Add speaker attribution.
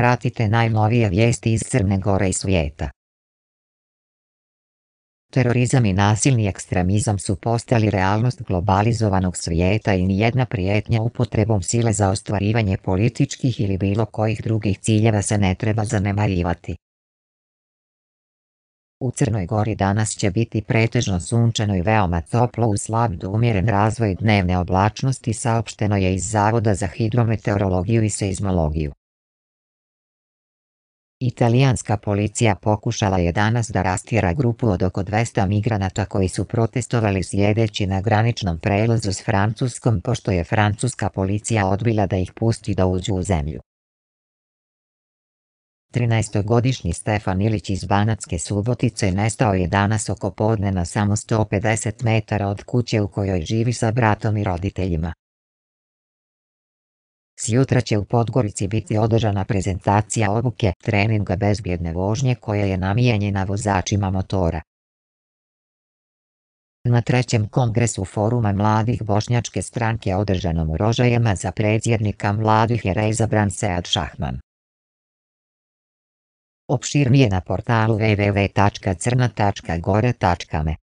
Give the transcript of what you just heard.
Speaker 1: Pratite najnovije vijesti iz Crne Gore i svijeta. Terorizam i nasilni ekstremizam su postali realnost globalizovanog svijeta i nijedna prijetnja upotrebom sile za ostvarivanje političkih ili bilo kojih drugih ciljeva se ne treba zanemarivati. U Crnoj Gori danas će biti pretežno sunčano i veoma toplo u slab do umjeren razvoj dnevne oblačnosti saopšteno je iz Zavoda za hidrometeorologiju i seizmologiju. Italijanska policija pokušala je danas da rastjera grupu od oko 200 migranata koji su protestovali sjedeći na graničnom prelazu s Francuskom pošto je francuska policija odbila da ih pusti da uđu u zemlju. 13-godišnji Stefan Ilić iz Banatske Subotice nestao je danas oko podne na samo 150 metara od kuće u kojoj živi sa bratom i roditeljima. Sjutra će u Podgorici biti održana prezentacija obuke treninga bezbjedne vožnje koja je namijenjena vozačima motora. Na trećem kongresu foruma mladih bošnjačke stranke održanom u Rožajama za predsjednika mladih je reizabran Sead Šahman. Opširnije na portalu www.crna.gore.me